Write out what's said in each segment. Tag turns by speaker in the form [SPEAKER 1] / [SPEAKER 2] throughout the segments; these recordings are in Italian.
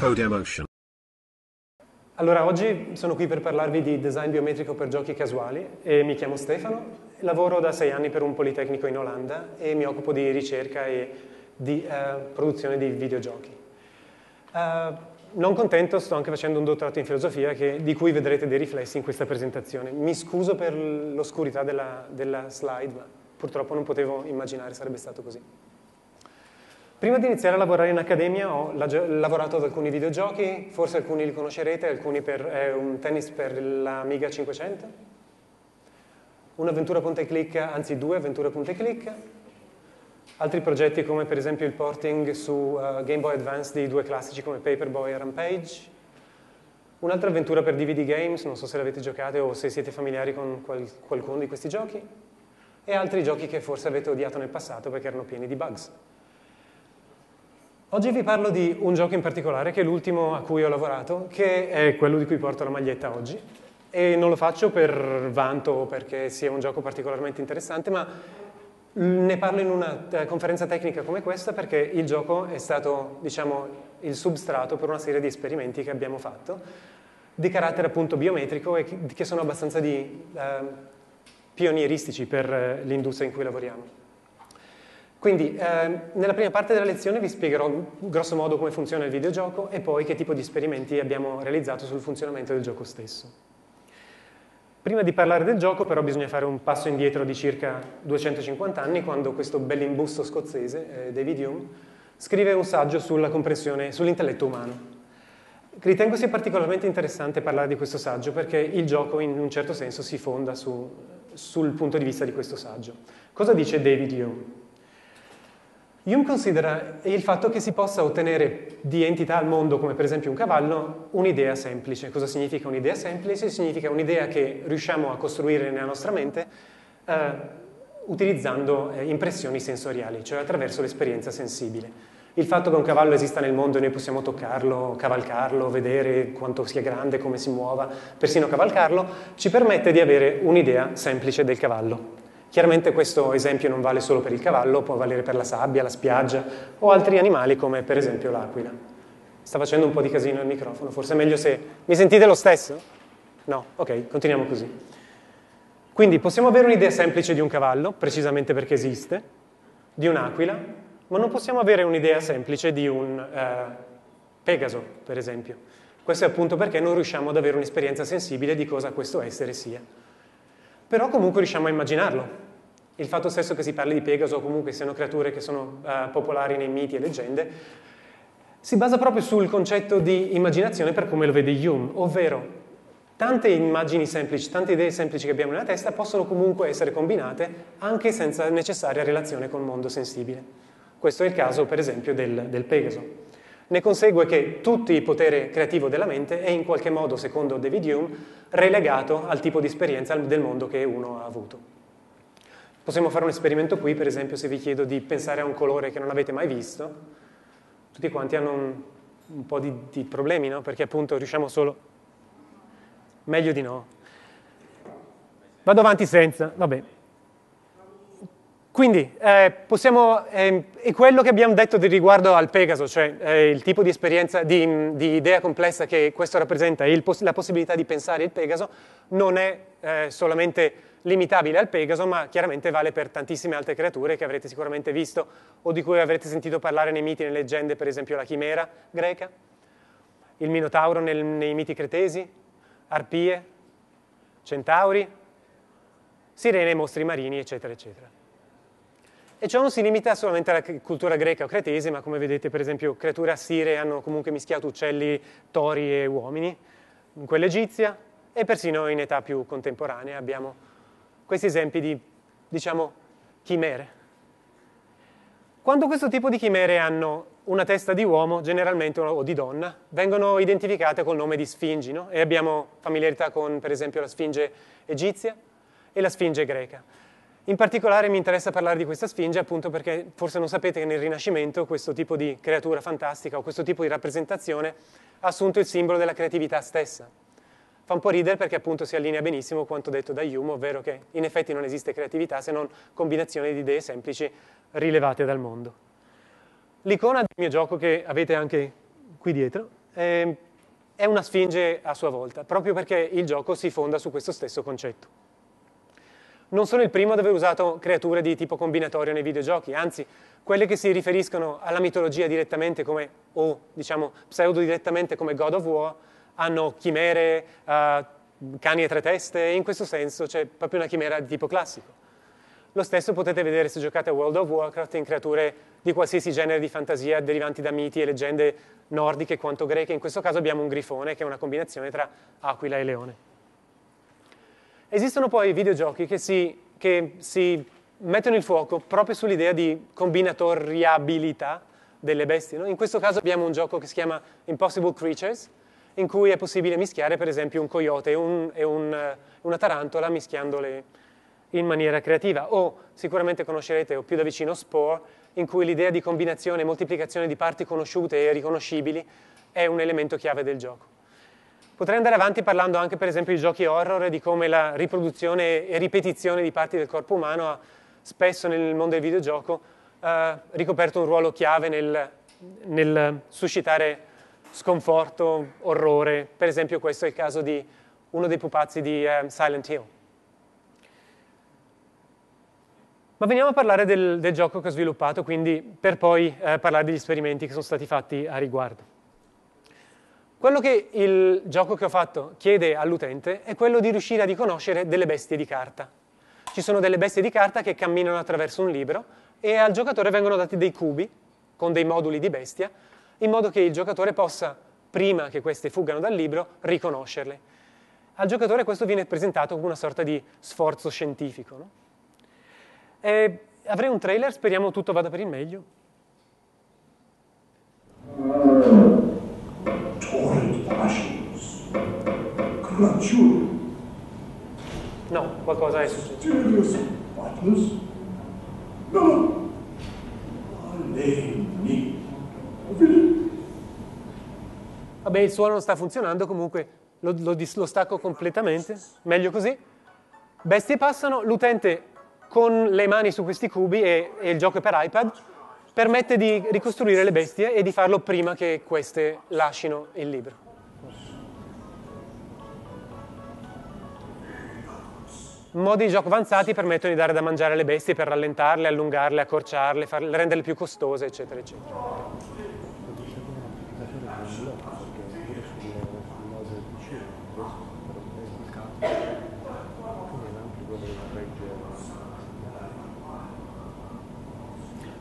[SPEAKER 1] Code Emotion. Allora, oggi sono qui per parlarvi di design biometrico per giochi casuali e mi chiamo Stefano, lavoro da sei anni per un Politecnico in Olanda e mi occupo di ricerca e di uh, produzione di videogiochi. Uh, non contento, sto anche facendo un dottorato in filosofia che, di cui vedrete dei riflessi in questa presentazione. Mi scuso per l'oscurità della, della slide, ma purtroppo non potevo immaginare sarebbe stato così. Prima di iniziare a lavorare in accademia ho lavorato ad alcuni videogiochi, forse alcuni li conoscerete, alcuni per eh, un tennis per l'Amiga 500, un'avventura punta e clic, anzi due avventure punta e clic, altri progetti come per esempio il porting su uh, Game Boy Advance di due classici come Paperboy e Rampage, un'altra avventura per DVD Games, non so se l'avete giocato o se siete familiari con qual qualcuno di questi giochi, e altri giochi che forse avete odiato nel passato perché erano pieni di bugs. Oggi vi parlo di un gioco in particolare, che è l'ultimo a cui ho lavorato, che è quello di cui porto la maglietta oggi. E non lo faccio per vanto o perché sia un gioco particolarmente interessante, ma ne parlo in una eh, conferenza tecnica come questa perché il gioco è stato, diciamo, il substrato per una serie di esperimenti che abbiamo fatto di carattere appunto biometrico e che sono abbastanza di, eh, pionieristici per eh, l'industria in cui lavoriamo. Quindi eh, nella prima parte della lezione vi spiegherò grosso modo come funziona il videogioco e poi che tipo di esperimenti abbiamo realizzato sul funzionamento del gioco stesso. Prima di parlare del gioco però bisogna fare un passo indietro di circa 250 anni quando questo bell'imbusto scozzese, eh, David Hume, scrive un saggio sulla comprensione, sull'intelletto umano. Ritengo sia particolarmente interessante parlare di questo saggio perché il gioco in un certo senso si fonda su, sul punto di vista di questo saggio. Cosa dice David Hume? Hume considera il fatto che si possa ottenere di entità al mondo, come per esempio un cavallo, un'idea semplice. Cosa significa un'idea semplice? Significa un'idea che riusciamo a costruire nella nostra mente eh, utilizzando eh, impressioni sensoriali, cioè attraverso l'esperienza sensibile. Il fatto che un cavallo esista nel mondo e noi possiamo toccarlo, cavalcarlo, vedere quanto sia grande, come si muova, persino cavalcarlo, ci permette di avere un'idea semplice del cavallo. Chiaramente questo esempio non vale solo per il cavallo, può valere per la sabbia, la spiaggia o altri animali come per esempio l'aquila. Sta facendo un po' di casino il microfono, forse è meglio se... Mi sentite lo stesso? No, ok, continuiamo così. Quindi possiamo avere un'idea semplice di un cavallo, precisamente perché esiste, di un'aquila, ma non possiamo avere un'idea semplice di un eh, Pegaso, per esempio. Questo è appunto perché non riusciamo ad avere un'esperienza sensibile di cosa questo essere sia però comunque riusciamo a immaginarlo. Il fatto stesso che si parli di Pegaso o comunque siano creature che sono uh, popolari nei miti e leggende si basa proprio sul concetto di immaginazione per come lo vede Hume, ovvero tante immagini semplici, tante idee semplici che abbiamo nella testa possono comunque essere combinate anche senza necessaria relazione col mondo sensibile. Questo è il caso per esempio del, del Pegaso. Ne consegue che tutto il potere creativo della mente è in qualche modo, secondo David Hume, relegato al tipo di esperienza del mondo che uno ha avuto. Possiamo fare un esperimento qui, per esempio, se vi chiedo di pensare a un colore che non avete mai visto. Tutti quanti hanno un, un po' di, di problemi, no? Perché appunto riusciamo solo... Meglio di no. Vado avanti senza, vabbè. Quindi, eh, possiamo, eh, è quello che abbiamo detto riguardo al Pegaso, cioè eh, il tipo di, di, di idea complessa che questo rappresenta e pos la possibilità di pensare il Pegaso non è eh, solamente limitabile al Pegaso, ma chiaramente vale per tantissime altre creature che avrete sicuramente visto o di cui avrete sentito parlare nei miti, nelle leggende, per esempio la chimera greca, il minotauro nel, nei miti cretesi, arpie, centauri, sirene, mostri marini, eccetera, eccetera. E ciò non si limita solamente alla cultura greca o cretese, ma come vedete per esempio creature assire hanno comunque mischiato uccelli, tori e uomini, in quella egizia e persino in età più contemporanea abbiamo questi esempi di, diciamo, chimere. Quando questo tipo di chimere hanno una testa di uomo, generalmente o di donna, vengono identificate col nome di sfingi, no? e abbiamo familiarità con per esempio la sfinge egizia e la sfinge greca. In particolare mi interessa parlare di questa sfinge appunto perché forse non sapete che nel Rinascimento questo tipo di creatura fantastica o questo tipo di rappresentazione ha assunto il simbolo della creatività stessa. Fa un po' ridere perché appunto si allinea benissimo quanto detto da Hume, ovvero che in effetti non esiste creatività se non combinazione di idee semplici rilevate dal mondo. L'icona del mio gioco che avete anche qui dietro ehm, è una sfinge a sua volta, proprio perché il gioco si fonda su questo stesso concetto non sono il primo ad aver usato creature di tipo combinatorio nei videogiochi, anzi, quelle che si riferiscono alla mitologia direttamente come, o diciamo pseudo direttamente come God of War, hanno chimere, uh, cani a tre teste, e in questo senso c'è proprio una chimera di tipo classico. Lo stesso potete vedere se giocate a World of Warcraft in creature di qualsiasi genere di fantasia derivanti da miti e leggende nordiche quanto greche. In questo caso abbiamo un grifone che è una combinazione tra aquila e leone. Esistono poi videogiochi che si, che si mettono il fuoco proprio sull'idea di combinatoriabilità delle bestie. No? In questo caso abbiamo un gioco che si chiama Impossible Creatures, in cui è possibile mischiare per esempio un coyote e, un, e un, eh, una tarantola mischiandole in maniera creativa. O sicuramente conoscerete, o più da vicino, Spore, in cui l'idea di combinazione e moltiplicazione di parti conosciute e riconoscibili è un elemento chiave del gioco. Potrei andare avanti parlando anche per esempio di giochi horror e di come la riproduzione e ripetizione di parti del corpo umano ha spesso nel mondo del videogioco eh, ricoperto un ruolo chiave nel, nel, suscitare sconforto, orrore. Per esempio questo è il caso di uno dei pupazzi di eh, Silent Hill. Ma veniamo a parlare del, del, gioco che ho sviluppato, quindi per poi eh, parlare degli esperimenti che sono stati fatti a riguardo. Quello che il gioco che ho fatto chiede all'utente è quello di riuscire a riconoscere delle bestie di carta. Ci sono delle bestie di carta che camminano attraverso un libro e al giocatore vengono dati dei cubi con dei moduli di bestia in modo che il giocatore possa, prima che queste fuggano dal libro, riconoscerle. Al giocatore questo viene presentato come una sorta di sforzo scientifico. No? avrei un trailer, speriamo tutto vada per il meglio. Clanciulo. No, qualcosa è successo. Julius Patlus. No. Aleni. Vabbè, il suono non sta funzionando comunque, lo, lo, lo stacco completamente, meglio così. Bestie passano, l'utente con le mani su questi cubi e, e il gioco è per iPad, permette di ricostruire le bestie e di farlo prima che queste lasciano il libro. Modi di gioco avanzati permettono di dare da mangiare alle bestie per rallentarle, allungarle, accorciarle, farle, renderle più costose, eccetera, eccetera.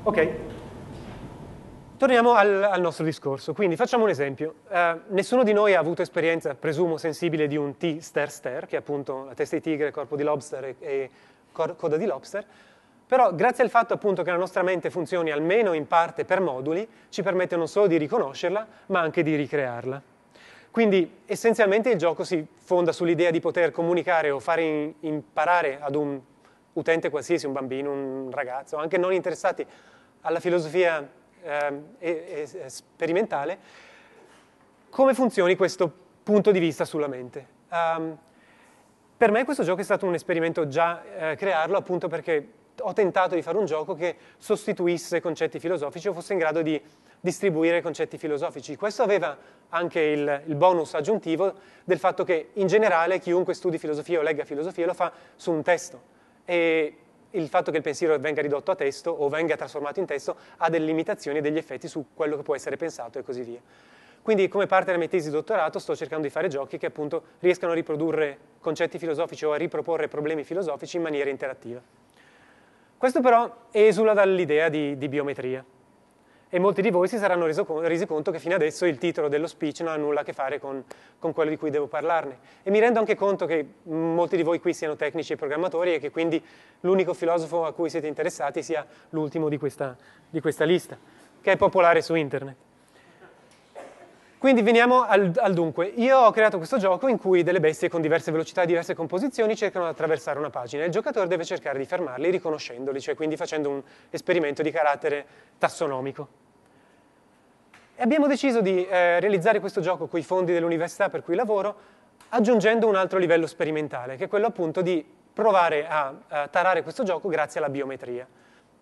[SPEAKER 1] Ok, Torniamo al, al, nostro discorso, quindi facciamo un esempio. Eh, nessuno di noi ha avuto esperienza, presumo, sensibile di un T-ster-ster, che è appunto la testa di tigre, corpo di lobster e, e cor- coda di lobster, però grazie al fatto appunto che la nostra mente funzioni almeno in parte per moduli, ci permette non solo di riconoscerla, ma anche di ricrearla. Quindi essenzialmente il gioco si fonda sull'idea di poter comunicare o fare in, imparare ad un utente qualsiasi, un bambino, un ragazzo, anche non interessati alla filosofia eh, e, e sperimentale, come funzioni questo punto di vista sulla mente. Um, per me questo gioco è stato un esperimento già eh, crearlo, appunto perché ho tentato di fare un gioco che sostituisse concetti filosofici o fosse in grado di distribuire concetti filosofici. Questo aveva anche il, il, bonus aggiuntivo del fatto che in generale chiunque studi filosofia o legga filosofia lo fa su un testo e il fatto che il pensiero venga ridotto a testo o venga trasformato in testo ha delle limitazioni e degli effetti su quello che può essere pensato e così via. Quindi come parte della mia tesi di dottorato sto cercando di fare giochi che appunto riescano a riprodurre concetti filosofici o a riproporre problemi filosofici in maniera interattiva. Questo però esula dall'idea di, di biometria e molti di voi si saranno resi conto che fino adesso il titolo dello speech non ha nulla a che fare con, con, quello di cui devo parlarne. E mi rendo anche conto che molti di voi qui siano tecnici e programmatori e che quindi l'unico filosofo a cui siete interessati sia l'ultimo di questa, di questa lista, che è popolare su internet. Quindi veniamo al, al, dunque. Io ho creato questo gioco in cui delle bestie con diverse velocità e diverse composizioni cercano di attraversare una pagina e il giocatore deve cercare di fermarli riconoscendoli, cioè quindi facendo un esperimento di carattere tassonomico. E abbiamo deciso di eh, realizzare questo gioco con i fondi dell'università per cui lavoro aggiungendo un altro livello sperimentale, che è quello appunto di provare a, a tarare questo gioco grazie alla biometria.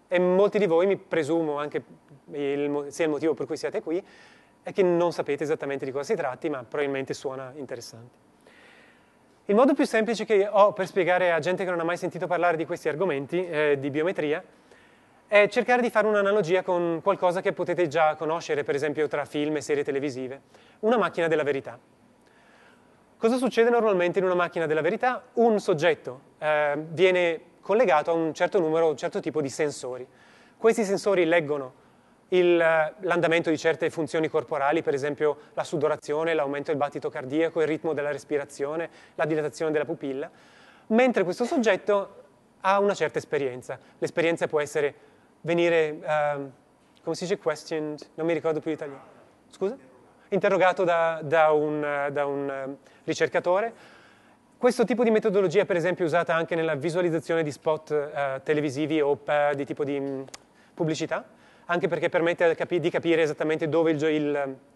[SPEAKER 1] E molti di voi, mi presumo anche il, sia il motivo per cui siete qui, è che non sapete esattamente di cosa si tratti, ma probabilmente suona interessante. Il modo più semplice che ho per spiegare a gente che non ha mai sentito parlare di questi argomenti, eh, di biometria, è cercare di fare un'analogia con qualcosa che potete già conoscere, per esempio tra film e serie televisive, una macchina della verità. Cosa succede normalmente in una macchina della verità? Un soggetto eh, viene collegato a un certo numero, un certo tipo di sensori. Questi sensori leggono l'andamento di certe funzioni corporali, per esempio la sudorazione, l'aumento del battito cardiaco, il ritmo della respirazione, la dilatazione della pupilla, mentre questo soggetto ha una certa esperienza. L'esperienza può essere venire, uh, come si dice, questioned, non mi ricordo più l'italiano, scusa? Interrogato da, da un, da un ehm, ricercatore. Questo tipo di metodologia, per esempio, è usata anche nella visualizzazione di spot uh, televisivi o uh, di tipo di mh, pubblicità anche perché permette di capire esattamente dove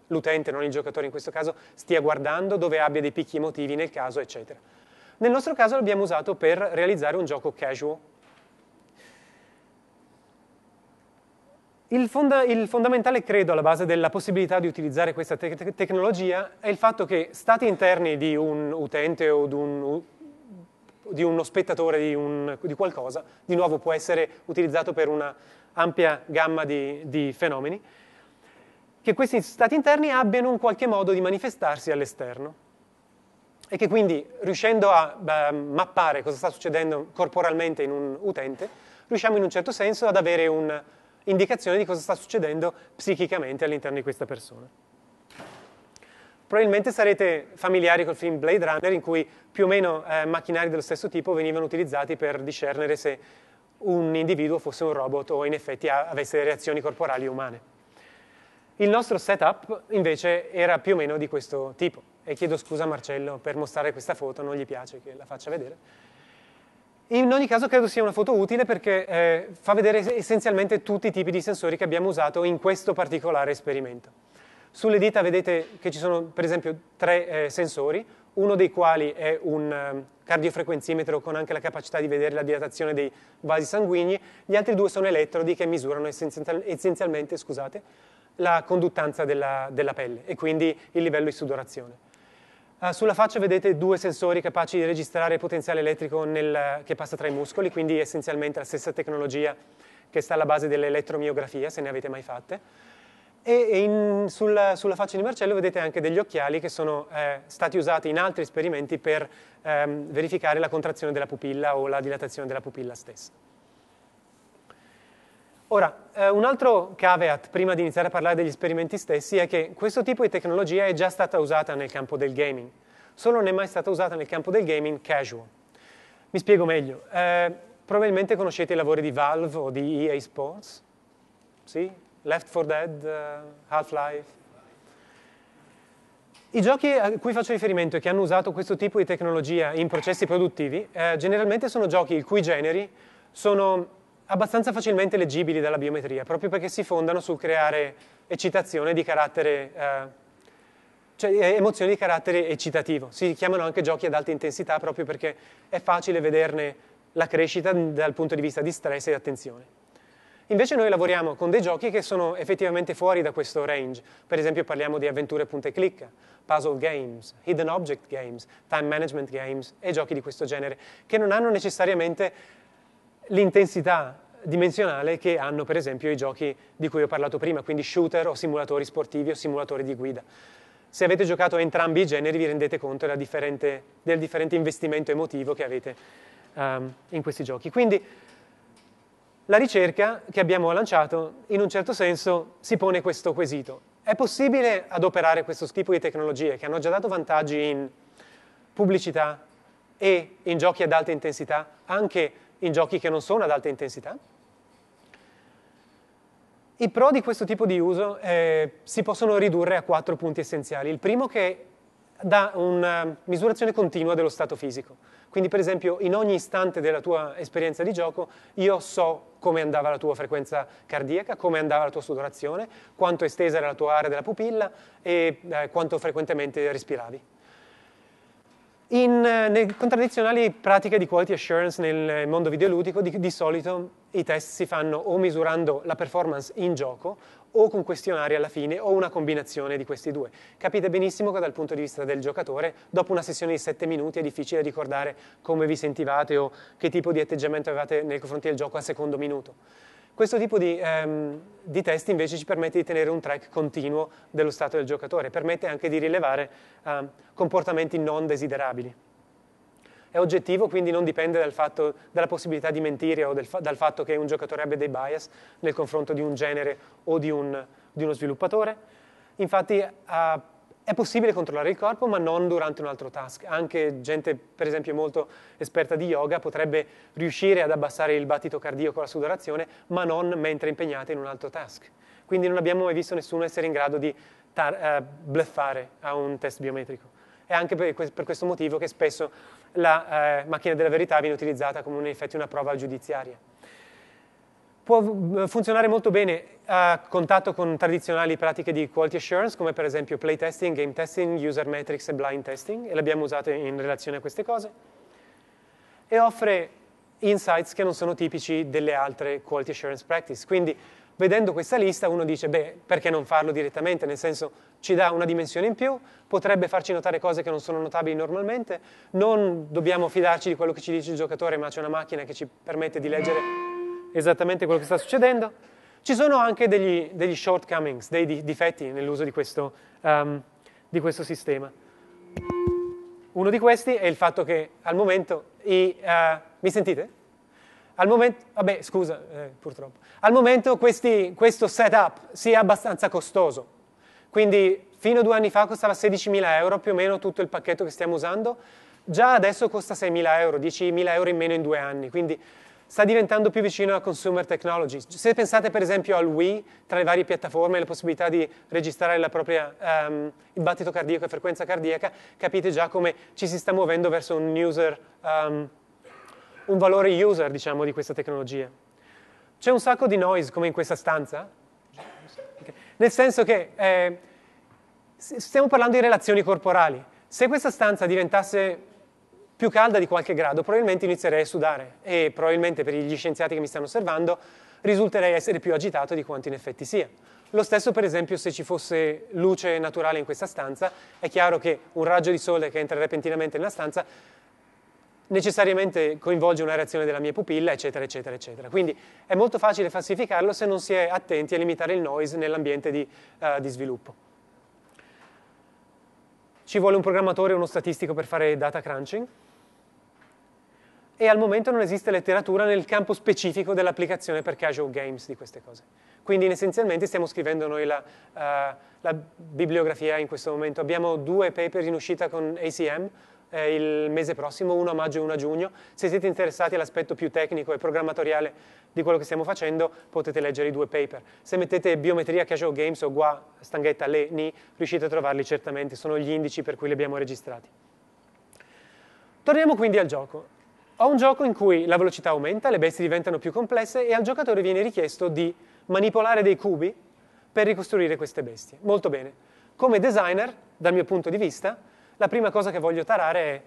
[SPEAKER 1] l'utente, non il giocatore in questo caso, stia guardando, dove abbia dei picchi emotivi nel caso, eccetera. Nel nostro caso l'abbiamo usato per realizzare un gioco casual. Il, fonda il fondamentale credo alla base della possibilità di utilizzare questa te tecnologia è il fatto che stati interni di un utente o di un di uno spettatore di, un, di, qualcosa, di nuovo può essere utilizzato per una ampia gamma di, di fenomeni, che questi stati interni abbiano un qualche modo di manifestarsi all'esterno e che quindi riuscendo a beh, mappare cosa sta succedendo corporalmente in un utente, riusciamo in un certo senso ad avere un'indicazione di cosa sta succedendo psichicamente all'interno di questa persona. Probabilmente sarete familiari col film Blade Runner in cui più o meno eh, macchinari dello stesso tipo venivano utilizzati per discernere se un individuo fosse un robot o in effetti avesse reazioni corporali umane. Il nostro setup invece era più o meno di questo tipo e chiedo scusa a Marcello per mostrare questa foto, non gli piace che la faccia vedere. In ogni caso credo sia una foto utile perché eh, fa vedere essenzialmente tutti i tipi di sensori che abbiamo usato in questo particolare esperimento. Sulle dita vedete che ci sono per esempio tre eh, sensori, uno dei quali è un ehm, cardiofrequenzimetro con anche la capacità di vedere la dilatazione dei vasi sanguigni, gli altri due sono elettrodi che misurano essenzial essenzialmente scusate, la conduttanza della, della, pelle e quindi il livello di sudorazione. Uh, sulla faccia vedete due sensori capaci di registrare il potenziale elettrico nel, che passa tra i muscoli, quindi essenzialmente la stessa tecnologia che sta alla base dell'elettromiografia, se ne avete mai fatte. E in, sulla, sulla, faccia di Marcello vedete anche degli occhiali che sono eh, stati usati in altri esperimenti per ehm, verificare la contrazione della pupilla o la dilatazione della pupilla stessa. Ora, eh, un altro caveat prima di iniziare a parlare degli esperimenti stessi è che questo tipo di tecnologia è già stata usata nel campo del gaming, solo non è mai stata usata nel campo del gaming casual. Mi spiego meglio. Eh, probabilmente conoscete i lavori di Valve o di EA Sports? Sì? Left 4 Dead, eh, Half-Life. I giochi a cui faccio riferimento e che hanno usato questo tipo di tecnologia in processi produttivi eh, generalmente sono giochi il cui generi sono abbastanza facilmente leggibili dalla biometria, proprio perché si fondano sul creare eccitazione di carattere, eh, cioè eh, emozioni di carattere eccitativo. Si chiamano anche giochi ad alta intensità proprio perché è facile vederne la crescita dal punto di vista di stress e di attenzione. Invece noi lavoriamo con dei giochi che sono effettivamente fuori da questo range. Per esempio parliamo di avventure punte e clicca, puzzle games, hidden object games, time management games e giochi di questo genere, che non hanno necessariamente l'intensità dimensionale che hanno per esempio i giochi di cui ho parlato prima, quindi shooter o simulatori sportivi o simulatori di guida. Se avete giocato entrambi i generi vi rendete conto differente, del differente investimento emotivo che avete um, in questi giochi. Quindi la ricerca che abbiamo lanciato, in un certo senso, si pone questo quesito. È possibile adoperare questo tipo di tecnologie che hanno già dato vantaggi in pubblicità e in giochi ad alta intensità, anche in giochi che non sono ad alta intensità? I pro di questo tipo di uso eh, si possono ridurre a quattro punti essenziali. Il primo che da una eh, misurazione continua dello stato fisico. Quindi per esempio in ogni istante della tua esperienza di gioco io so come andava la tua frequenza cardiaca, come andava la tua sudorazione, quanto estesa era la tua area della pupilla e eh, quanto frequentemente respiravi. In, eh, nelle tradizionali pratiche di quality assurance nel mondo videoludico di, di solito i test si fanno o misurando la performance in gioco o con questionari alla fine o una combinazione di questi due. Capite benissimo che dal punto di vista del giocatore, dopo una sessione di 7 minuti è difficile ricordare come vi sentivate o che tipo di atteggiamento avevate nei confronti del gioco al secondo minuto. Questo tipo di, ehm, di, test invece ci permette di tenere un track continuo dello stato del giocatore, permette anche di rilevare eh, comportamenti non desiderabili è oggettivo, quindi non dipende dal fatto, dalla possibilità di mentire o del, dal fatto che un giocatore abbia dei bias nel confronto di un genere o di, un, di uno sviluppatore. Infatti uh, è possibile controllare il corpo, ma non durante un altro task. Anche gente, per esempio, molto esperta di yoga potrebbe riuscire ad abbassare il battito cardiaco con la sudorazione, ma non mentre impegnata in un altro task. Quindi non abbiamo mai visto nessuno essere in grado di tar- uh, bluffare a un test biometrico. È anche per questo motivo che spesso la eh, macchina della verità viene utilizzata come in effetti una prova giudiziaria. Può eh, funzionare molto bene a contatto con tradizionali pratiche di quality assurance, come per esempio playtesting, game testing, user metrics e blind testing, e l'abbiamo usata in relazione a queste cose, e offre insights che non sono tipici delle altre quality assurance practice. Quindi vedendo questa lista uno dice, beh, perché non farlo direttamente? Nel senso, ci dà una dimensione in più, potrebbe farci notare cose che non sono notabili normalmente, non dobbiamo fidarci di quello che ci dice il giocatore, ma c'è una macchina che ci permette di leggere esattamente quello che sta succedendo. Ci sono anche degli, degli shortcomings, dei difetti nell'uso di questo, um, di questo sistema. Uno di questi è il fatto che al momento i... Uh, mi sentite? Al momento, vabbè, scusa, eh, purtroppo. Al momento questi, questo setup si è abbastanza costoso. Quindi fino a due anni fa costava 16.000 euro più o meno tutto il pacchetto che stiamo usando. Già adesso costa 6.000 euro, 10.000 euro in meno in due anni. Quindi sta diventando più vicino alla consumer technology. Se pensate per esempio al Wii, tra le varie piattaforme e la possibilità di registrare propria, um, il battito cardiaco e frequenza cardiaca, capite già come ci si sta muovendo verso un user um, un valore user, diciamo, di questa tecnologia. C'è un sacco di noise come in questa stanza, nel senso che eh, stiamo parlando di relazioni corporali. Se questa stanza diventasse più calda di qualche grado, probabilmente inizierei a sudare e probabilmente per gli scienziati che mi stanno osservando risulterei essere più agitato di quanto in effetti sia. Lo stesso per esempio se ci fosse luce naturale in questa stanza, è chiaro che un raggio di sole che entra repentinamente nella stanza necessariamente coinvolge una reazione della mia pupilla, eccetera, eccetera, eccetera. Quindi è molto facile falsificarlo se non si è attenti a limitare il noise nell'ambiente di, uh, di sviluppo. Ci vuole un programmatore e uno statistico per fare data crunching e al momento non esiste letteratura nel campo specifico dell'applicazione per casual games di queste cose. Quindi essenzialmente stiamo scrivendo noi la, uh, la bibliografia in questo momento. Abbiamo due paper in uscita con ACM, eh, il mese prossimo, 1 a maggio e 1 a giugno. Se siete interessati all'aspetto più tecnico e programmatoriale di quello che stiamo facendo, potete leggere i due paper. Se mettete biometria, casual games o gua, stanghetta, le, ni, riuscite a trovarli certamente, sono gli indici per cui li abbiamo registrati. Torniamo quindi al gioco. Ho un gioco in cui la velocità aumenta, le bestie diventano più complesse e al giocatore viene richiesto di manipolare dei cubi per ricostruire queste bestie. Molto bene. Come designer, dal mio punto di vista, la prima cosa che voglio tarare è,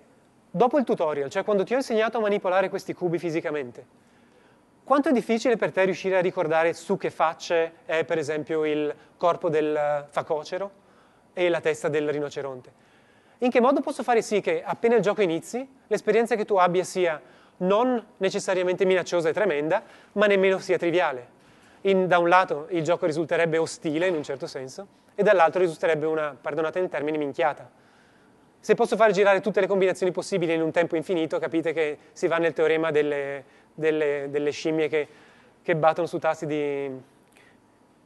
[SPEAKER 1] dopo il tutorial, cioè quando ti ho insegnato a manipolare questi cubi fisicamente, quanto è difficile per te riuscire a ricordare su che facce è per esempio il corpo del facocero e la testa del rinoceronte? In che modo posso fare sì che appena il gioco inizi, l'esperienza che tu abbia sia non necessariamente minacciosa e tremenda, ma nemmeno sia triviale? In, da un lato il gioco risulterebbe ostile in un certo senso e dall'altro risulterebbe una, perdonate in termini, minchiata. Se posso far girare tutte le combinazioni possibili in un tempo infinito, capite che si va nel teorema delle, delle, delle scimmie che, che, battono su tasti di,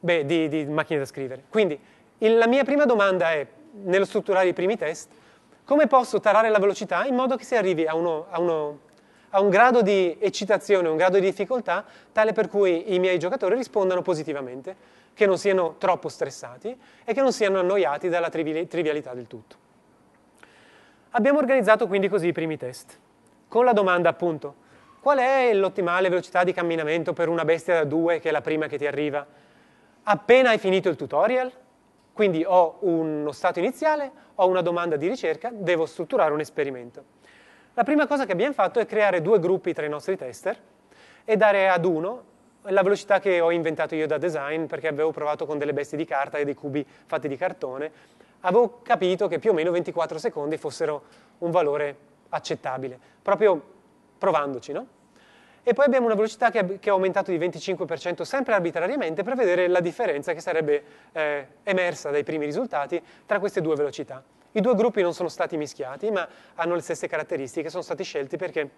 [SPEAKER 1] beh, di, di macchine da scrivere. Quindi il, la mia prima domanda è, nello strutturare i primi test, come posso tarare la velocità in modo che si arrivi a, uno, a, uno, a un grado di eccitazione, un grado di difficoltà, tale per cui i miei giocatori rispondano positivamente, che non siano troppo stressati e che non siano annoiati dalla trivialità del tutto. Abbiamo organizzato quindi così i primi test. Con la domanda appunto, qual è l'ottimale velocità di camminamento per una bestia da due che è la prima che ti arriva? Appena hai finito il tutorial, quindi ho uno stato iniziale, ho una domanda di ricerca, devo strutturare un esperimento. La prima cosa che abbiamo fatto è creare due gruppi tra i nostri tester e dare ad uno la velocità che ho inventato io da design perché avevo provato con delle bestie di carta e dei cubi fatti di cartone avevo capito che più o meno 24 secondi fossero un valore accettabile, proprio provandoci, no? E poi abbiamo una velocità che, che ho aumentato di 25% sempre arbitrariamente per vedere la differenza che sarebbe eh, emersa dai primi risultati tra queste due velocità. I due gruppi non sono stati mischiati, ma hanno le stesse caratteristiche, sono stati scelti perché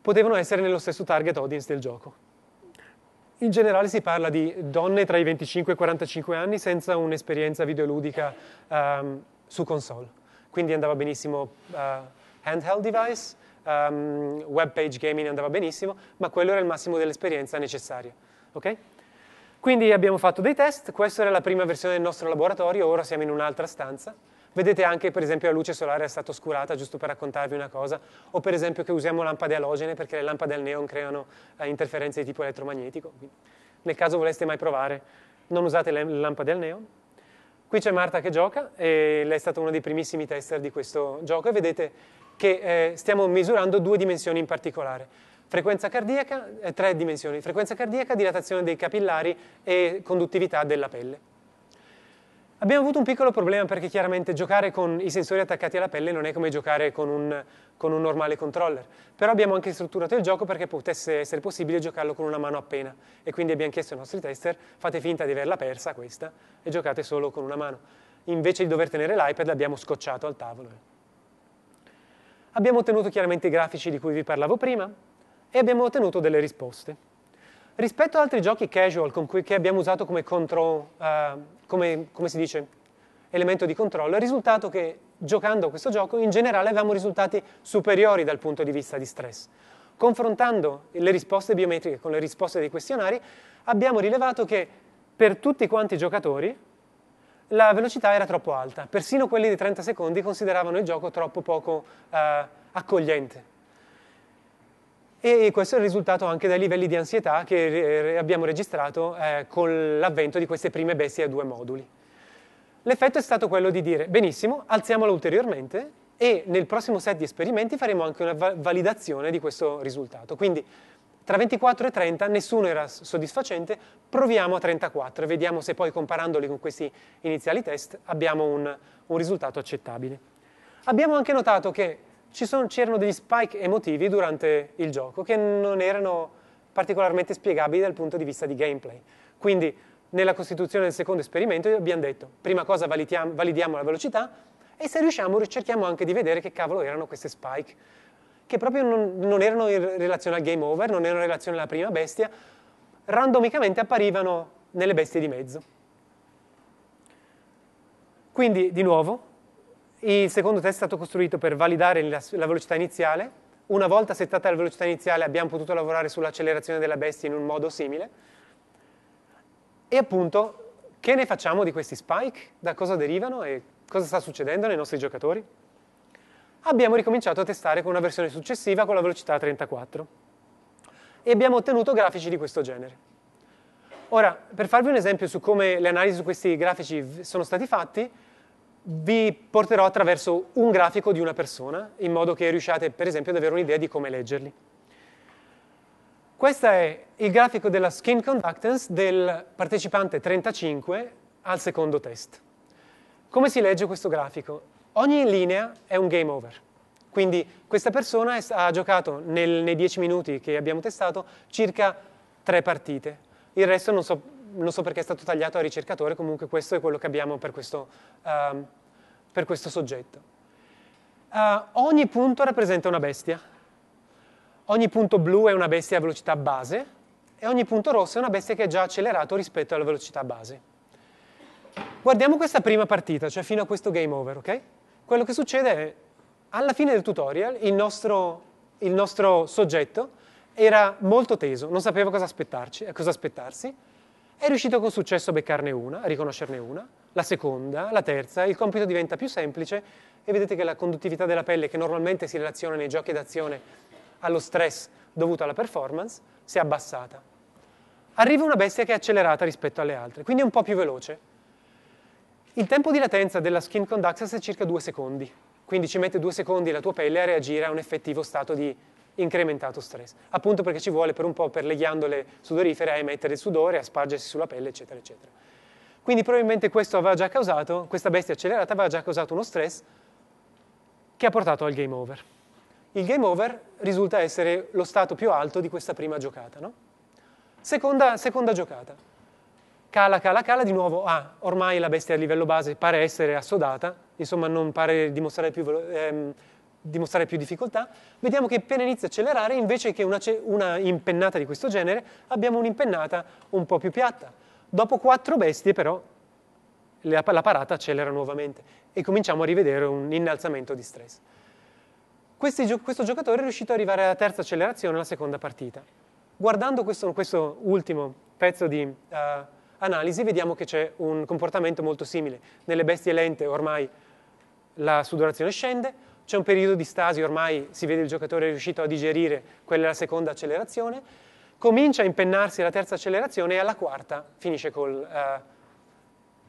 [SPEAKER 1] potevano essere nello stesso target audience del gioco. In generale si parla di donne tra i 25 e i 45 anni senza un'esperienza videoludica um, su console. Quindi andava benissimo uh, handheld device, um, web page gaming andava benissimo, ma quello era il massimo dell'esperienza necessaria. Okay? Quindi abbiamo fatto dei test, questa era la prima versione del nostro laboratorio, ora siamo in un'altra stanza. Vedete anche per esempio la luce solare è stata oscurata, giusto per raccontarvi una cosa, o per esempio che usiamo lampade alogene perché le lampade al neon creano eh, interferenze di tipo elettromagnetico. Quindi, nel caso voleste mai provare, non usate le lampade al neon. Qui c'è Marta che gioca e lei è stata uno dei primissimi tester di questo gioco e vedete che eh, stiamo misurando due dimensioni in particolare. Frequenza cardiaca, eh, tre dimensioni, frequenza cardiaca, dilatazione dei capillari e conduttività della pelle. Abbiamo avuto un piccolo problema perché chiaramente giocare con i sensori attaccati alla pelle non è come giocare con un, con un, normale controller, però abbiamo anche strutturato il gioco perché potesse essere possibile giocarlo con una mano appena e quindi abbiamo chiesto ai nostri tester fate finta di averla persa questa e giocate solo con una mano. Invece di dover tenere l'iPad l'abbiamo scocciato al tavolo. Abbiamo ottenuto chiaramente i grafici di cui vi parlavo prima e abbiamo ottenuto delle risposte. Rispetto ad altri giochi casual cui, che abbiamo usato come, contro, eh, come, come si dice, elemento di controllo, è risultato che giocando a questo gioco in generale avevamo risultati superiori dal punto di vista di stress. Confrontando le risposte biometriche con le risposte dei questionari abbiamo rilevato che per tutti quanti i giocatori la velocità era troppo alta, persino quelli di 30 secondi consideravano il gioco troppo poco eh, accogliente. E questo è il risultato anche dai livelli di ansietà che abbiamo registrato eh, con l'avvento di queste prime bestie a due moduli. L'effetto è stato quello di dire, benissimo, alziamolo ulteriormente e nel prossimo set di esperimenti faremo anche una validazione di questo risultato. Quindi tra 24 e 30 nessuno era soddisfacente, proviamo a 34 e vediamo se poi comparandoli con questi iniziali test abbiamo un, un risultato accettabile. Abbiamo anche notato che sono, c'erano degli spike emotivi durante il gioco che non erano particolarmente spiegabili dal punto di vista di gameplay. Quindi nella costituzione del secondo esperimento abbiamo detto, prima cosa validiamo, validiamo la velocità e se riusciamo cerchiamo anche di vedere che cavolo erano queste spike, che proprio non, non erano in relazione al game over, non erano in relazione alla prima bestia, randomicamente apparivano nelle bestie di mezzo. Quindi, di nuovo, il secondo test è stato costruito per validare la, la velocità iniziale. Una volta settata la velocità iniziale abbiamo potuto lavorare sull'accelerazione della bestia in un modo simile. E appunto, che ne facciamo di questi spike? Da cosa derivano e cosa sta succedendo nei nostri giocatori? Abbiamo ricominciato a testare con una versione successiva con la velocità 34 e abbiamo ottenuto grafici di questo genere. Ora, per farvi un esempio su come le analisi su questi grafici sono stati fatti, vi porterò attraverso un grafico di una persona, in modo che riusciate, per esempio, ad avere un'idea di come leggerli. Questo è il grafico della skin conductance del partecipante 35 al secondo test. Come si legge questo grafico? Ogni linea è un game over. Quindi questa persona ha giocato nel, nei 10 minuti che abbiamo testato circa 3 partite. Il resto non so non so perché è stato tagliato a ricercatore, comunque questo è quello che abbiamo per questo, uh, per questo soggetto. Uh, ogni punto rappresenta una bestia. Ogni punto blu è una bestia a velocità base e ogni punto rosso è una bestia che è già accelerato rispetto alla velocità base. Guardiamo questa prima partita, cioè fino a questo game over, ok? Quello che succede è, alla fine del tutorial, il nostro, il nostro soggetto era molto teso, non sapeva cosa aspettarci, cosa aspettarsi, è riuscito con successo a beccarne una, a riconoscerne una, la seconda, la terza, il compito diventa più semplice e vedete che la conduttività della pelle che normalmente si relaziona nei giochi d'azione allo stress dovuto alla performance si è abbassata. Arriva una bestia che è accelerata rispetto alle altre, quindi è un po' più veloce. Il tempo di latenza della skin conductance è circa due secondi, quindi ci mette due secondi la tua pelle a reagire a un effettivo stato di incrementato stress, appunto perché ci vuole per un po' per le ghiandole sudorifere a emettere il sudore, a spargersi sulla pelle, eccetera, eccetera. Quindi probabilmente questo aveva già causato, questa bestia accelerata aveva già causato uno stress che ha portato al game over. Il game over risulta essere lo stato più alto di questa prima giocata, no? Seconda, seconda giocata. Cala, cala, cala, di nuovo, ah, ormai la bestia a livello base pare essere assodata, insomma non pare dimostrare più... Ehm, dimostrare più difficoltà, vediamo che appena inizia a accelerare, invece che una, una impennata di questo genere, abbiamo un'impennata un po' più piatta. Dopo quattro bestie, però, la, la parata accelera nuovamente e cominciamo a rivedere un innalzamento di stress. Questi, questo giocatore è riuscito ad arrivare alla terza accelerazione alla seconda partita. Guardando questo, questo ultimo pezzo di uh, analisi, vediamo che c'è un comportamento molto simile. Nelle bestie lente ormai la sudorazione scende, c'è un periodo di stasi, ormai si vede il giocatore riuscito a digerire quella è seconda accelerazione, comincia a impennarsi alla terza accelerazione e alla quarta col,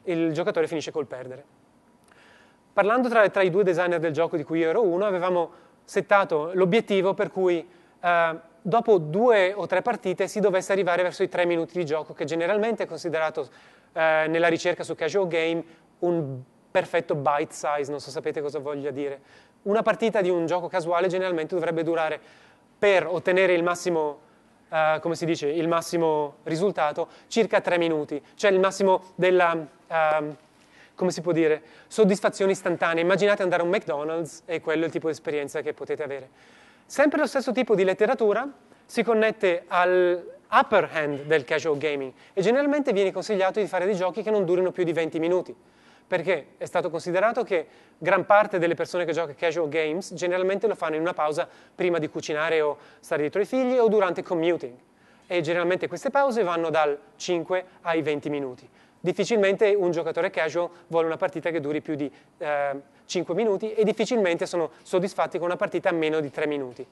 [SPEAKER 1] eh, il giocatore finisce col perdere. Parlando tra, tra, i due designer del gioco di cui io ero uno, avevamo settato l'obiettivo per cui eh, dopo due o tre partite si dovesse arrivare verso i tre minuti di gioco, che generalmente è considerato eh, nella ricerca su casual game un perfetto bite size, non so sapete cosa voglia dire, una partita di un gioco casuale generalmente dovrebbe durare per ottenere il massimo, uh, come si dice, il massimo risultato circa tre minuti, cioè il massimo della, uh, come si può dire, soddisfazione istantanea. Immaginate andare a un McDonald's e quello è il tipo di esperienza che potete avere. Sempre lo stesso tipo di letteratura si connette al, upper hand del casual gaming e generalmente viene consigliato di fare dei giochi che non durino più di 20 minuti perché è stato considerato che gran parte delle persone che gioca casual games generalmente lo fanno in una pausa prima di cucinare o stare dietro ai figli o durante il commuting. E generalmente queste pause vanno dal 5 ai 20 minuti. Difficilmente un giocatore casual vuole una partita che duri più di eh, 5 minuti e difficilmente sono soddisfatti con una partita a meno di 3 minuti.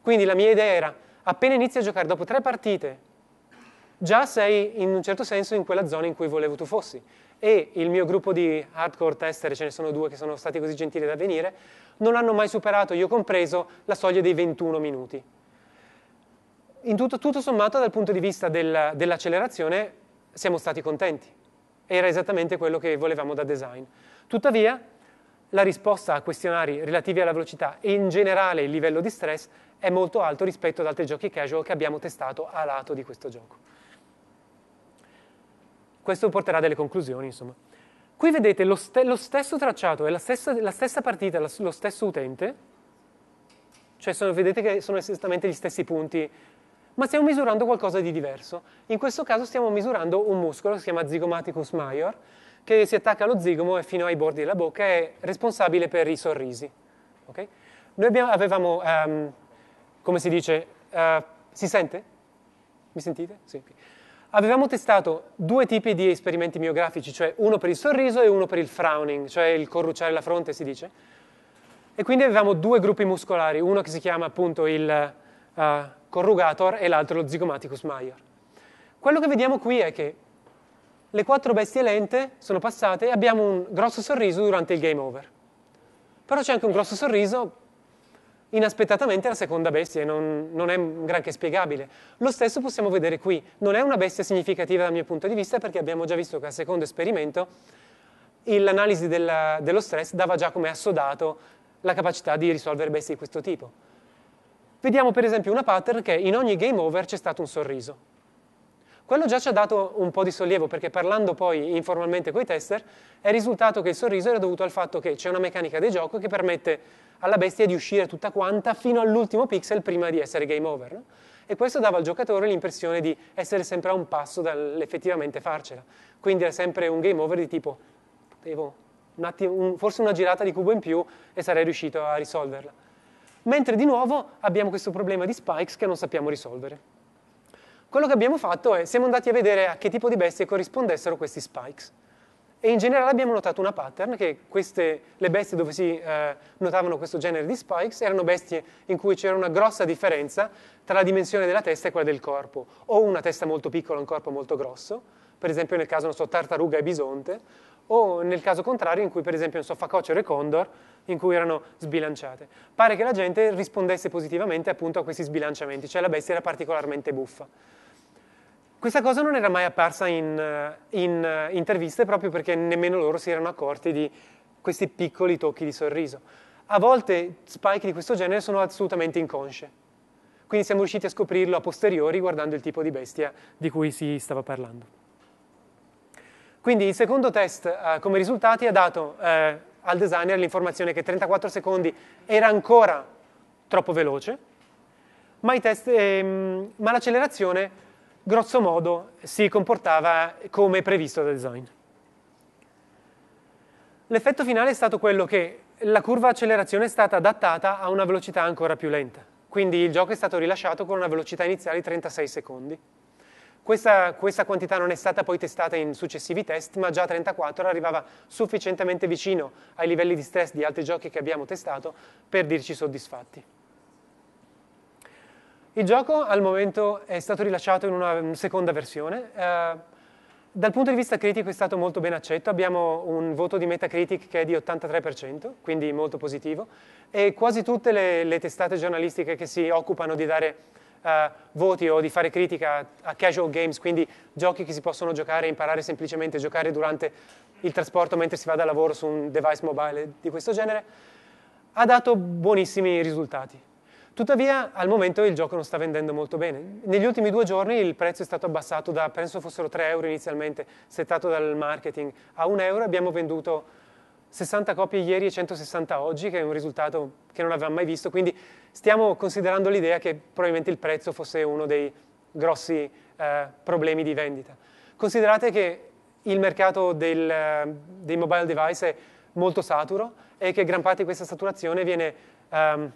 [SPEAKER 1] Quindi la mia idea era, appena inizi a giocare dopo 3 partite, già sei in un certo senso in quella zona in cui volevo tu fossi e il mio gruppo di hardcore tester, ce ne sono due che sono stati così gentili da venire, non hanno mai superato, io compreso, la soglia dei 21 minuti. Tutto, tutto, sommato, dal punto di vista del, dell'accelerazione, siamo stati contenti. Era esattamente quello che volevamo da design. Tuttavia, la risposta a questionari relativi alla velocità e in generale il livello di stress è molto alto rispetto ad altri giochi casual che abbiamo testato a lato di questo gioco. Questo porterà a delle conclusioni, insomma. Qui vedete lo, st- lo stesso tracciato, è la stessa, la stessa partita, la, lo stesso utente, cioè sono, vedete che sono esattamente gli stessi punti, ma stiamo misurando qualcosa di diverso. In questo caso stiamo misurando un muscolo, si chiama zigomaticus major, che si attacca allo zigomo e fino ai bordi della bocca è responsabile per i sorrisi. Okay? Noi abbiamo, avevamo, um, come si dice, uh, si sente? Mi sentite? Sì. Avevamo testato due tipi di esperimenti miografici, cioè uno per il sorriso e uno per il frowning, cioè il corrucciare la fronte si dice. E quindi avevamo due gruppi muscolari, uno che si chiama appunto il uh, corrugator e l'altro lo zigomaticus major. Quello che vediamo qui è che le quattro bestie lente sono passate e abbiamo un grosso sorriso durante il game over. Però c'è anche un grosso sorriso inaspettatamente la seconda bestia e non, non, è granché spiegabile. Lo stesso possiamo vedere qui, non è una bestia significativa dal mio punto di vista perché abbiamo già visto che al secondo esperimento l'analisi dello stress dava già come assodato la capacità di risolvere bestie di questo tipo. Vediamo per esempio una pattern che in ogni game over c'è stato un sorriso. Quello già ci ha dato un po' di sollievo perché parlando poi informalmente con i tester è risultato che il sorriso era dovuto al fatto che c'è una meccanica del gioco che permette alla bestia di uscire tutta quanta fino all'ultimo pixel prima di essere game over. No? E questo dava al giocatore l'impressione di essere sempre a un passo dall'effettivamente farcela. Quindi era sempre un game over di tipo, devo un attimo, un, forse una girata di cubo in più e sarei riuscito a risolverla. Mentre di nuovo abbiamo questo problema di spikes che non sappiamo risolvere quello che abbiamo fatto è, siamo andati a vedere a che tipo di bestie corrispondessero questi spikes. E in generale abbiamo notato una pattern, che queste, le bestie dove si eh, notavano questo genere di spikes erano bestie in cui c'era una grossa differenza tra la dimensione della testa e quella del corpo, o una testa molto piccola e un corpo molto grosso, per esempio nel caso, non so, tartaruga e bisonte, o nel caso contrario in cui per esempio, non so, facocero e condor, in cui erano sbilanciate. Pare che la gente rispondesse positivamente appunto a questi sbilanciamenti, cioè la bestia era particolarmente buffa. Questa cosa non era mai apparsa in, eh, in eh, interviste proprio perché nemmeno loro si erano accorti di questi piccoli tocchi di sorriso. A volte spike di questo genere sono assolutamente inconsce, quindi siamo riusciti a scoprirlo a posteriori guardando il tipo di bestia di cui si stava parlando. Quindi il secondo test eh, come risultati ha dato eh, al designer l'informazione che 34 secondi era ancora troppo veloce, ma, test, ehm, ma l'accelerazione grosso modo si comportava come previsto dal design. L'effetto finale è stato quello che la curva accelerazione è stata adattata a una velocità ancora più lenta, quindi il gioco è stato rilasciato con una velocità iniziale di 36 secondi. Questa, questa quantità non è stata poi testata in successivi test, ma già a 34 arrivava sufficientemente vicino ai livelli di stress di altri giochi che abbiamo testato per dirci soddisfatti. Il gioco al momento è stato rilasciato in una seconda versione. Eh, dal punto di vista critico è stato molto ben accetto, abbiamo un voto di Metacritic che è di 83%, quindi molto positivo, e quasi tutte le, le testate giornalistiche che si occupano di dare eh, voti o di fare critica a casual games, quindi giochi che si possono giocare e imparare semplicemente a giocare durante il trasporto mentre si va da lavoro su un device mobile di questo genere, ha dato buonissimi risultati. Tuttavia al momento il gioco non sta vendendo molto bene. Negli ultimi due giorni il prezzo è stato abbassato da, penso fossero 3 euro inizialmente, settato dal marketing, a 1 euro abbiamo venduto 60 copie ieri e 160 oggi, che è un risultato che non avevamo mai visto, quindi stiamo considerando l'idea che probabilmente il prezzo fosse uno dei grossi eh, problemi di vendita. Considerate che il mercato del, eh, dei mobile device è molto saturo e che gran parte di questa saturazione viene... Ehm,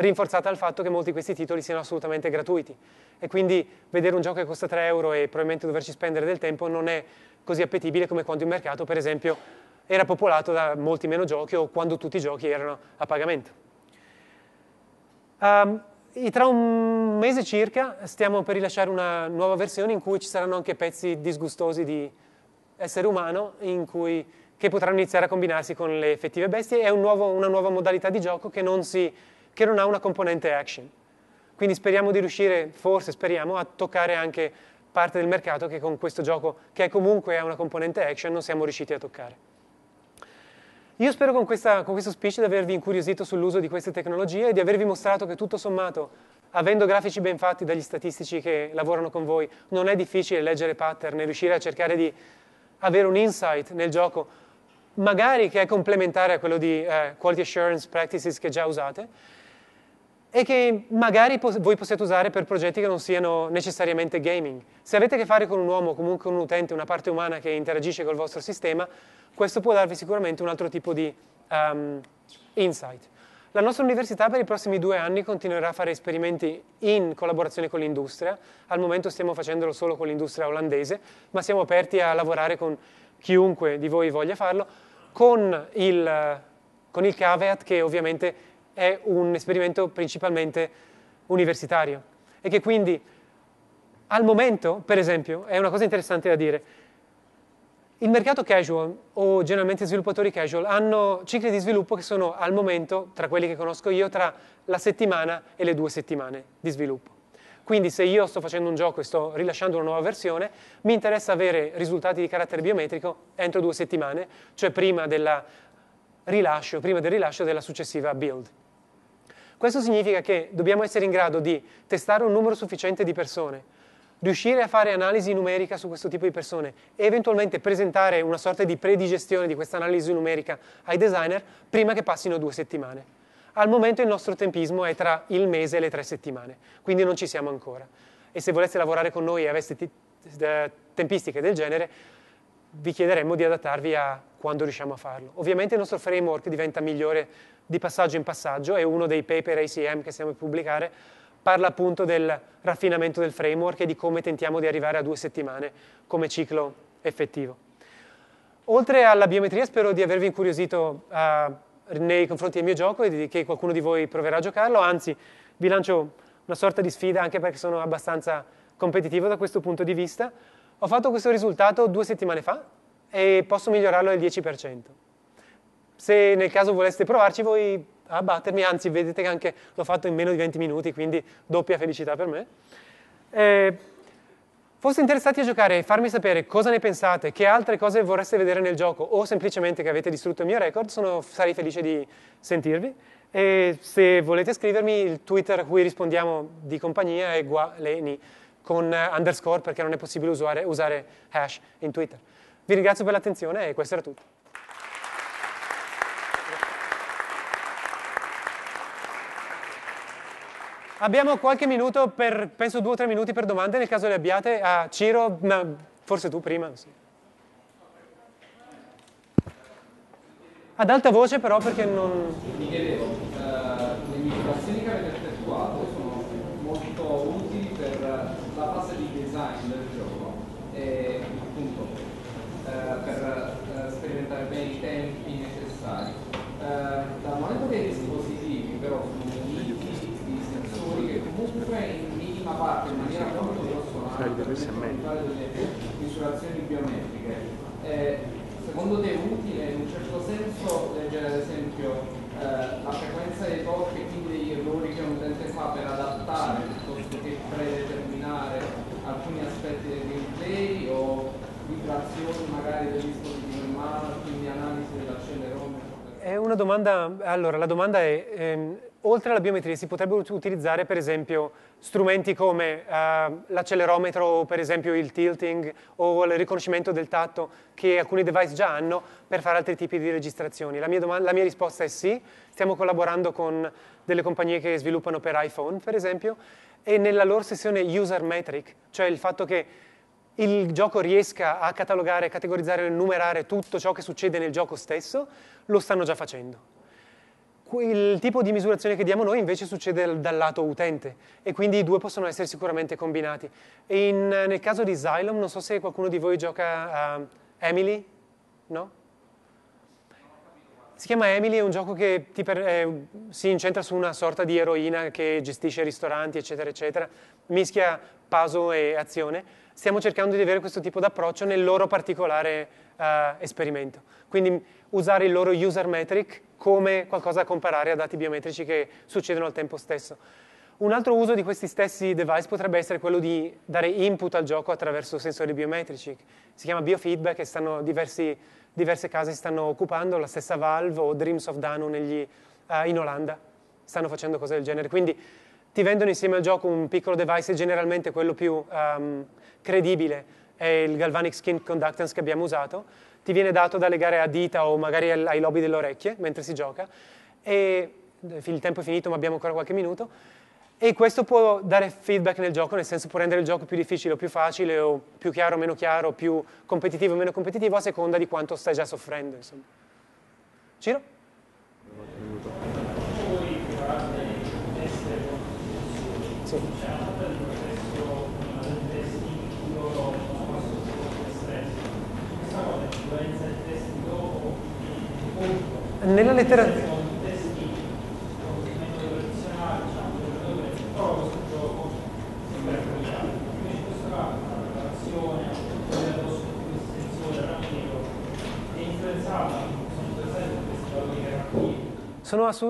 [SPEAKER 1] rinforzata dal fatto che molti di questi titoli siano assolutamente gratuiti e quindi vedere un gioco che costa 3 euro e probabilmente doverci spendere del tempo non è così appetibile come quando il mercato per esempio era popolato da molti meno giochi o quando tutti i giochi erano a pagamento. Um, tra un mese circa stiamo per rilasciare una nuova versione in cui ci saranno anche pezzi disgustosi di essere umano cui, che potranno iniziare a combinarsi con le effettive bestie. È un nuovo, una nuova modalità di gioco che non si che non ha una componente action. Quindi speriamo di riuscire, forse speriamo, a toccare anche parte del mercato che con questo gioco, che comunque ha una componente action, non siamo riusciti a toccare. Io spero con, questa, con questo speech di avervi incuriosito sull'uso di queste tecnologie e di avervi mostrato che tutto sommato, avendo grafici ben fatti dagli statistici che lavorano con voi, non è difficile leggere pattern e riuscire a cercare di avere un insight nel gioco, magari che è complementare a quello di eh, quality assurance practices che già usate, e che magari pos- voi possiate usare per progetti che non siano necessariamente gaming. Se avete a che fare con un uomo, comunque un utente, una parte umana che interagisce col vostro sistema, questo può darvi sicuramente un altro tipo di um, insight. La nostra università per i prossimi due anni continuerà a fare esperimenti in collaborazione con l'industria, al momento stiamo facendolo solo con l'industria olandese, ma siamo aperti a lavorare con chiunque di voi voglia farlo, con il, con il caveat che ovviamente è un esperimento principalmente universitario e che quindi al momento, per esempio, è una cosa interessante da dire, il mercato casual o generalmente sviluppatori casual hanno cicli di sviluppo che sono al momento, tra quelli che conosco io, tra la settimana e le due settimane di sviluppo. Quindi se io sto facendo un gioco e sto rilasciando una nuova versione, mi interessa avere risultati di carattere biometrico entro due settimane, cioè prima, rilascio, prima del rilascio della successiva build. Questo significa che dobbiamo essere in grado di testare un numero sufficiente di persone, riuscire a fare analisi numerica su questo tipo di persone e eventualmente presentare una sorta di predigestione di questa analisi numerica ai designer prima che passino due settimane. Al momento il nostro tempismo è tra il mese e le tre settimane, quindi non ci siamo ancora. E se voleste lavorare con noi e aveste eh, tempistiche del genere, vi chiederemmo di adattarvi a quando riusciamo a farlo. Ovviamente il nostro framework diventa migliore di passaggio in passaggio e uno dei paper ACM che stiamo per pubblicare parla appunto del raffinamento del framework e di come tentiamo di arrivare a due settimane come ciclo effettivo. Oltre alla biometria spero di avervi incuriosito uh, nei confronti del mio gioco e di, che qualcuno di voi proverà a giocarlo, anzi vi lancio una sorta di sfida anche perché sono abbastanza competitivo da questo punto di vista. Ho fatto questo risultato due settimane fa e posso migliorarlo del 10% se nel caso voleste provarci voi a battermi, anzi vedete che anche l'ho fatto in meno di 20 minuti, quindi doppia felicità per me. Eh, foste interessati a giocare e farmi sapere cosa ne pensate, che altre cose vorreste vedere nel gioco o semplicemente che avete distrutto il mio record, sono, sarei felice di sentirvi. E se volete scrivermi, il Twitter a cui rispondiamo di compagnia è gualeni con underscore perché non è possibile usare, usare hash in Twitter. Vi ringrazio per l'attenzione e questo era tutto. Abbiamo qualche minuto, per, penso due o tre minuti per domande, nel caso le abbiate. A Ciro, ma forse tu prima. Sì. Ad alta voce però perché non... Mi chiedevo, eh, le migrazioni che avete effettuato sono molto utili per la fase di design del gioco e appunto eh, per eh, sperimentare bene i tempi necessari. dal eh, momento che i dispositivi però prima parte in maniera molto grossolana delle misurazioni biometriche. Eh, secondo te è utile in un certo senso leggere ad esempio eh, la frequenza dei tocchi e quindi degli errori che un utente fa per adattare piuttosto che predeterminare alcuni aspetti del gameplay o vibrazioni magari del dispositivo in mano, quindi analisi dell'accelerometro? È una domanda, allora la domanda è, ehm, oltre alla biometria si potrebbero utilizzare per esempio strumenti come uh, l'accelerometro, per esempio il tilting o il riconoscimento del tatto che alcuni device già hanno per fare altri tipi di registrazioni. La mia, la mia, risposta è sì, stiamo collaborando con delle compagnie che sviluppano per iPhone, per esempio, e nella loro sessione user metric, cioè il fatto che il gioco riesca a catalogare, categorizzare e numerare tutto ciò che succede nel gioco stesso, lo stanno già facendo il tipo di misurazione che diamo noi invece succede dal lato utente e quindi i due possono essere sicuramente combinati. In, nel caso di Xylem, non so se qualcuno di voi gioca a Emily, no? Si chiama Emily, è un gioco che ti, eh, si incentra su una sorta di eroina che gestisce ristoranti, eccetera, eccetera, mischia puzzle e azione. Stiamo cercando di avere questo tipo d'approccio nel loro particolare eh, esperimento. Quindi usare il loro user metric come qualcosa da comparare a dati biometrici che succedono al tempo stesso. Un altro uso di questi stessi device potrebbe essere quello di dare input al gioco attraverso sensori biometrici. Si chiama biofeedback e stanno diversi, diverse case si stanno occupando, la stessa Valve o Dreams of Danu negli, uh, in Olanda stanno facendo cose del genere. Quindi ti vendono insieme al gioco un piccolo device e generalmente quello più um, credibile è il galvanic skin conductance che abbiamo usato, ti viene dato da legare a dita o magari ai lobi delle orecchie mentre si gioca e eh, il tempo è finito ma abbiamo ancora qualche minuto e questo può dare feedback nel gioco, nel senso può rendere il gioco più difficile o più facile o più chiaro o meno chiaro, più competitivo o meno competitivo a seconda di quanto stai già soffrendo. Insomma. Ciro? Sì. valenza del testo o nella letteratura diciamo,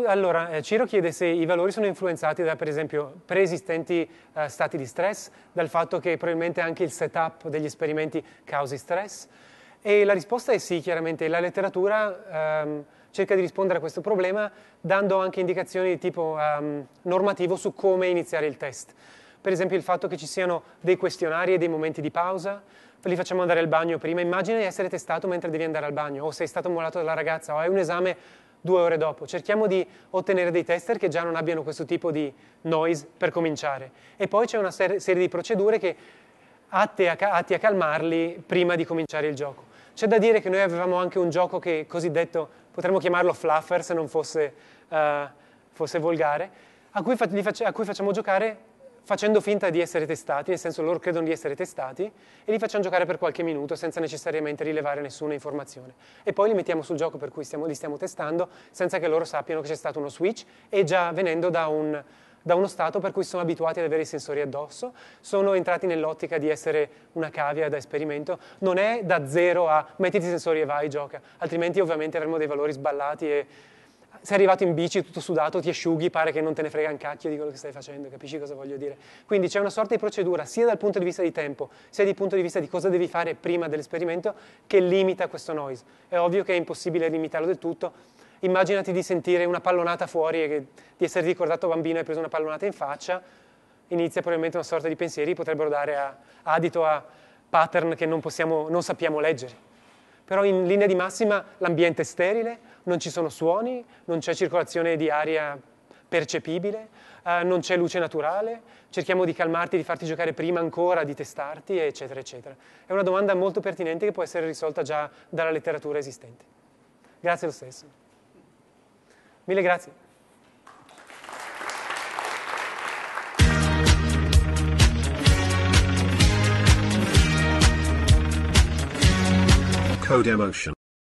[SPEAKER 1] allora, eh, Ciro chiede se i valori sono influenzati da, per esempio, preesistenti eh, stati di stress, dal fatto che probabilmente anche il setup degli esperimenti causi stress, e la risposta è sì, chiaramente. La letteratura ehm, cerca di rispondere a questo problema dando anche indicazioni di tipo ehm, normativo su come iniziare il test. Per esempio il fatto che ci siano dei questionari e dei momenti di pausa, li facciamo andare al bagno prima. Immagina di essere testato mentre devi andare al bagno, o sei stato mollato dalla ragazza, o hai un esame due ore dopo. Cerchiamo di ottenere dei tester che già non abbiano questo tipo di noise per cominciare. E poi c'è una serie di procedure che atti a, atti a calmarli prima di cominciare il gioco. C'è da dire che noi avevamo anche un gioco che cosiddetto, potremmo chiamarlo fluffer se non fosse, uh, fosse volgare, a cui, face, a cui facciamo giocare facendo finta di essere testati, nel senso loro credono di essere testati, e li facciamo giocare per qualche minuto senza necessariamente rilevare nessuna informazione. E poi li mettiamo sul gioco per cui stiamo, li stiamo testando senza che loro sappiano che c'è stato uno switch e già venendo da un da uno stato per cui sono abituati ad avere i sensori addosso, sono entrati nell'ottica di essere una cavia da esperimento, non è da zero a mettiti i sensori e vai, gioca, altrimenti ovviamente avremo dei valori sballati e sei arrivato in bici tutto sudato, ti asciughi, pare che non te ne frega un cacchio di quello che stai facendo, capisci cosa voglio dire? Quindi c'è una sorta di procedura, sia dal punto di vista di tempo, sia dal punto di vista di cosa devi fare prima dell'esperimento, che limita questo noise. È ovvio che è impossibile limitarlo del tutto, immaginati di sentire una pallonata fuori e che, di essere ricordato bambino e hai preso una pallonata in faccia, inizia probabilmente una sorta di pensieri, potrebbero dare a, adito a pattern che non, possiamo, non sappiamo leggere. Però in linea di massima l'ambiente è sterile, non ci sono suoni, non c'è circolazione di aria percepibile, eh, non c'è luce naturale, cerchiamo di calmarti, di farti giocare prima ancora, di testarti, eccetera, eccetera. È una domanda molto pertinente che può essere risolta già dalla letteratura esistente. Grazie lo stesso. Mille grazie. Code Emotion.